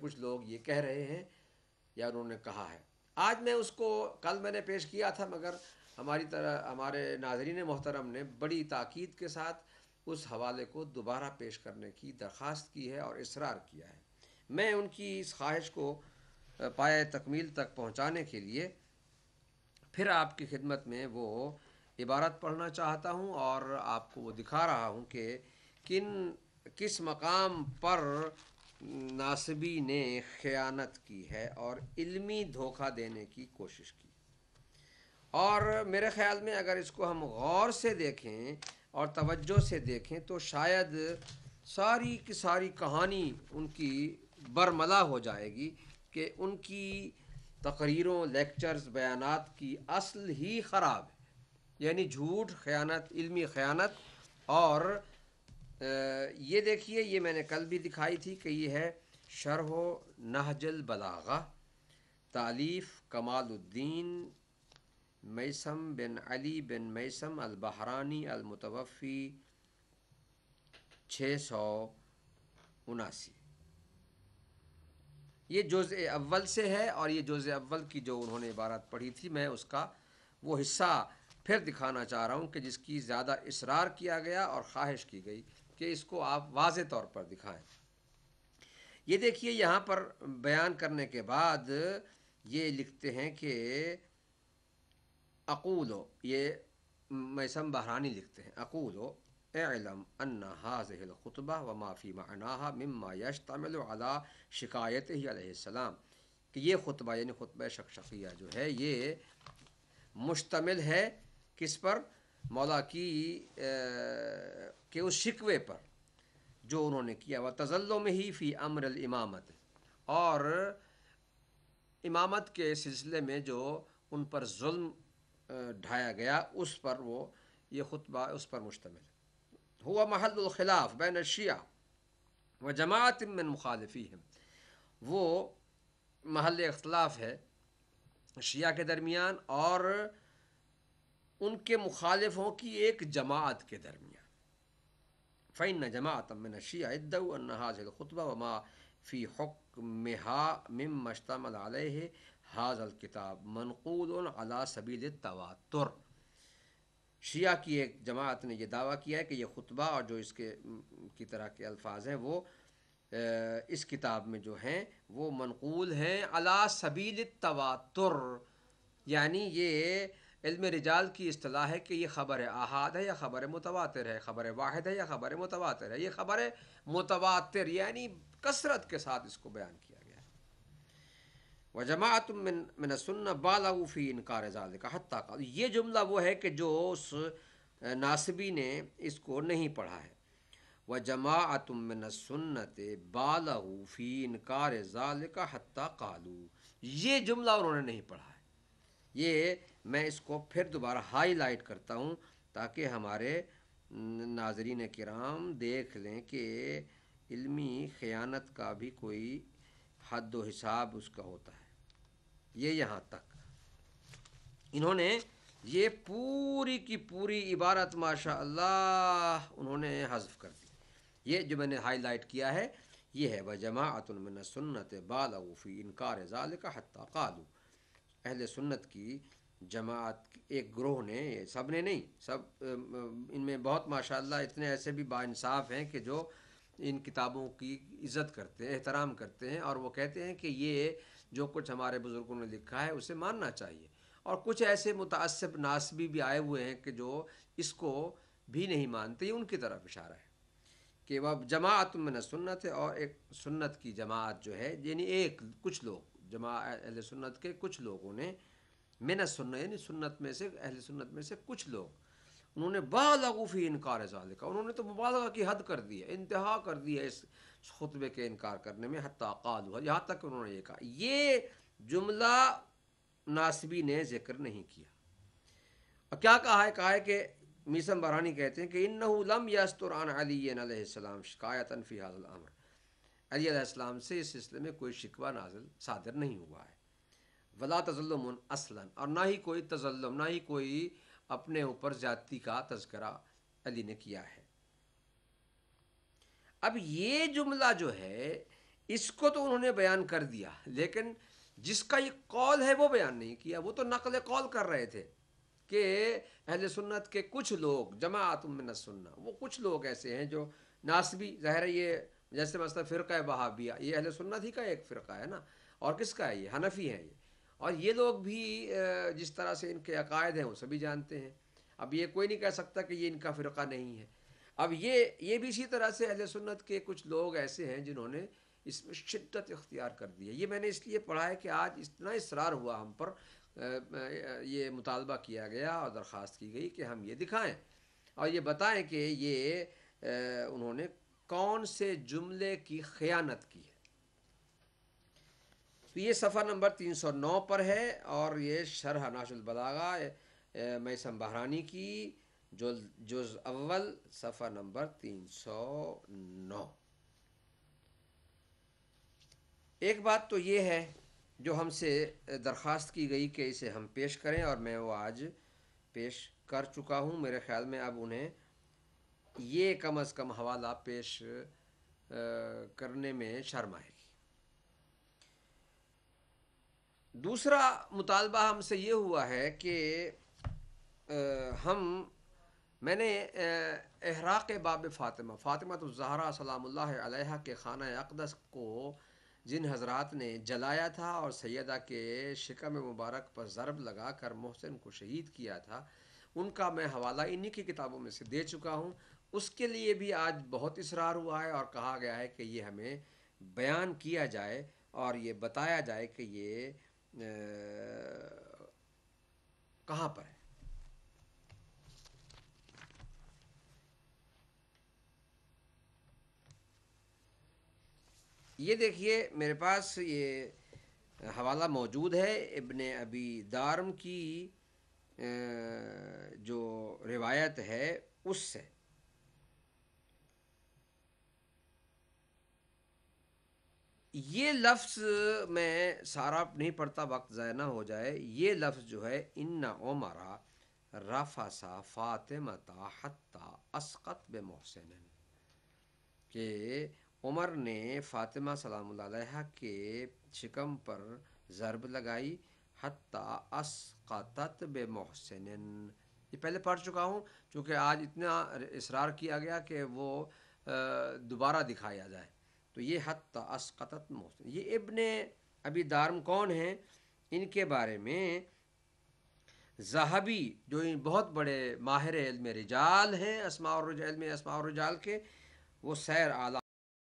कुछ लोग ये कह रहे हैं या उन्होंने कहा है आज मैं उसको कल मैंने पेश किया था मगर हमारी तरह हमारे नाजरीन मोहतरम ने बड़ी ताक़द के साथ उस हवाले को दोबारा पेश करने की दरख्वास्त की है और इसरार किया है मैं उनकी इस ख्वाहिश को पाए तकमील तक पहुँचाने के लिए फिर आपकी खिदमत में वो इबारत पढ़ना चाहता हूँ और आपको वो दिखा रहा हूँ कि किन किस मकाम पर नासबी ने ख़यानत की है और इल्मी धोखा देने की कोशिश की और मेरे ख़्याल में अगर इसको हम गौर से देखें और तवज्जो से देखें तो शायद सारी की सारी कहानी उनकी बरमला हो जाएगी कि उनकी तकरीरों लेक्चर्स बयानात की असल ही ख़राब है यानी झूठ ख़यानत इल्मी ख़यानत और ये देखिए ये मैंने कल भी दिखाई थी कि ये है शरह नहजल बलागा तालीफ़ कमालुद्दीन मैसम बिन अली बिन मैसम अल मुतवफ़ी छः सौ उनासी ये जोज़ अव्वल से है और ये जोज़ अव्वल की जो उन्होंने इबारत पढ़ी थी मैं उसका वो हिस्सा फिर दिखाना चाह रहा हूँ कि जिसकी ज़्यादा इसरार किया गया और ख्वाहिश की गई कि इसको आप वाज तौर पर दिखाएं ये देखिए यहाँ पर बयान करने के बाद ये लिखते हैं कि अकूलो ये मैसम बहरानी लिखते हैं अकूलो एलम अन्ना हाजिल खुतबा व माफ़ी मना मम्मा यश तमिल अला शिकायत ही सलाम कि ये खुतबा यानी खुतब शखशकिया जो है ये मुश्तमिल है किस पर मौला की के उस शिकवे पर जो उन्होंने किया वह तजल्लो में ही फ़ी अमर इमामत और इमामत के सिलसिले में जो उन पर जुल्म ढाया गया उस पर वो ये खुतबा उस पर मुश्तमिल हुआ महलखिलाफ़ बैन शिया व जमात इमन मुखालफी हैं वो महल अख्तलाफ है शिया के दरमियान और उनके मुखालिफों की एक जमात के दरमियान फ़ैन न जमात मिन ख़ुतबा वमा फ़ी हक हा मिम मशतम हाजल किताब मनकूल अला सबील तवातुर शिया की एक जमात ने यह दावा किया है कि यह खुतबा और जो इसके की तरह के अल्फाज हैं वो इस किताब में जो हैं वो मनकूल हैं अला सबील तवातुर यानी ये इल्म रिजाल की असलाह है कि ये ख़बर अहाद है या ख़बर मुतवातर है ख़बर वाहिद है या ख़बर मुतवातर है ये ख़बर मुतवातर यानी कसरत के साथ इसको बयान किया गया है व जमात सुनना बालाऊफ़ी इनकार हत्या का ये जुमला वो है कि जो उस नासबी ने इसको नहीं पढ़ा है व जमात सुन्नत बालाऊफ़ी इनकार हत्या कालू ये जुमला उन्होंने नहीं पढ़ा है ये मैं इसको फिर दोबारा हाईलाइट करता हूँ ताकि हमारे नाजरीन कराम देख लें कि इल्मी ख़यानत का भी कोई हद हिसाब उसका होता है ये यहाँ तक इन्होंने ये पूरी की पूरी इबारत माशा अल्लाह उन्होंने हजफ कर दी ये जो मैंने हाईलाइट किया है ये है व जमातुलमन सुन्नत बालाफ़ी इनकार ज़ाल का हत्या कालू अहल सुन्नत की जमात एक ग्रोह ने सब ने नहीं सब इनमें बहुत माशाल्लाह इतने ऐसे भी बासाफ़ हैं कि जो इन किताबों की इज़्ज़त करते हैं एहतराम करते हैं और वो कहते हैं कि ये जो कुछ हमारे बुज़ुर्गों ने लिखा है उसे मानना चाहिए और कुछ ऐसे मुतासब नासबी भी आए हुए हैं कि जो इसको भी नहीं मानते ये उनकी तरफ इशारा है कि वह जमात में न सुन्नत है और एक सुन्नत की जमात जो है यानी एक कुछ लोग जमा अहल सुन्नत के कुछ लोगों ने मिन सुन्नत यानी सुन्नत में से अहल सुन्नत में से कुछ लोग उन्होंने बालगूफ़ी इनकार का उन्होंने तो मुबालगा की हद कर दी है इंतहा कर दी है इस खुतबे के इनकार करने में हत्याल हुआ यहाँ तक उन्होंने ये कहा ये जुमला नासबी ने जिक्र नहीं किया और क्या कहा है कहा है कि मीसम बरानी कहते हैं कि इन लम यस्तुरान अली सलाम शिकायत अनफ़ी हाजल अमर अली अलैहिस्सलाम से इस सिलसिले में कोई शिकवा नाजिल सादर नहीं हुआ है वला तजल्लम असलन और ना ही कोई तजल्लम ना ही कोई अपने ऊपर ज़्यादती का तस्करा अली ने किया है अब ये जुमला जो है इसको तो उन्होंने बयान कर दिया लेकिन जिसका ये कौल है वो बयान नहीं किया वो तो नकल कौल कर रहे थे कि अहले सुन्नत के कुछ लोग जमात में सुनना वो कुछ लोग ऐसे हैं जो नासबी ज़ाहिर ये जैसे मसला फ़िरका वहाबिया ये अहले सुन्नत ही का एक फ़िरका है ना और किसका है ये हनफी है ये और ये लोग भी जिस तरह से इनके अकायद हैं वो सभी जानते हैं अब ये कोई नहीं कह सकता कि ये इनका फ़िरका नहीं है अब ये ये भी इसी तरह से अहले सुन्नत के कुछ लोग ऐसे हैं जिन्होंने इसमें शिद्दत इख्तियार कर दी है ये मैंने इसलिए पढ़ा है कि आज इतना इसरार हुआ हम पर ये मुतालबा किया गया और दरख्वास्त की गई कि हम ये दिखाएँ और ये बताएँ कि ये उन्होंने कौन से जुमले की खयानत की है तो ये सफ़र नंबर तीन सौ नौ पर है और ये शरह नाशुलबलागा मैसम बहरानी की जो जो अव्वल सफ़र नंबर तीन सौ नौ एक बात तो ये है जो हमसे दरख्वास्त की गई कि इसे हम पेश करें और मैं वो आज पेश कर चुका हूँ मेरे ख्याल में अब उन्हें ये कम अज़ कम हवाला पेश करने में शर्म आएगी दूसरा मुतालबा हमसे ये हुआ है कि हम मैंने एहराक बाब फ़ातिमा फ़ातिमा तो ज़हरा सलाम्ला के ख़ाना अकदस को जिन हजरात ने जलाया था और सैदा के शिकम मुबारक पर ज़रब लगा कर मोहसिन को शहीद किया था उनका मैं हवाला इन्हीं की किताबों में से दे चुका हूँ उसके लिए भी आज बहुत इसरार हुआ है और कहा गया है कि ये हमें बयान किया जाए और ये बताया जाए कि ये कहाँ पर है ये देखिए मेरे पास ये हवाला मौजूद है इबन अबी दारम की जो रिवायत है उससे ये लफ्ज़ मैं सारा नहीं पढ़ता वक्त ज़ाय ना हो जाए ये लफ्ज़ जो है इन्ना उमरा सा फ़ातिमता हत्ता असकत बे मोहसिन के उमर ने फ़ातिमा सलाम के शिकम पर ज़रब लगाई हत्ता असकत बे मोहसिन ये पहले पढ़ चुका हूँ चूँकि आज इतना इसरार किया गया कि वो दोबारा दिखाया जाए तो ये हत असकत मोहसिन ये इबन अभी दारम कौन है इनके बारे में जहबी जो बहुत बड़े माहिर इल्म रिजाल हैं असमा और इल्म असमा और रिजाल के वो सैर आला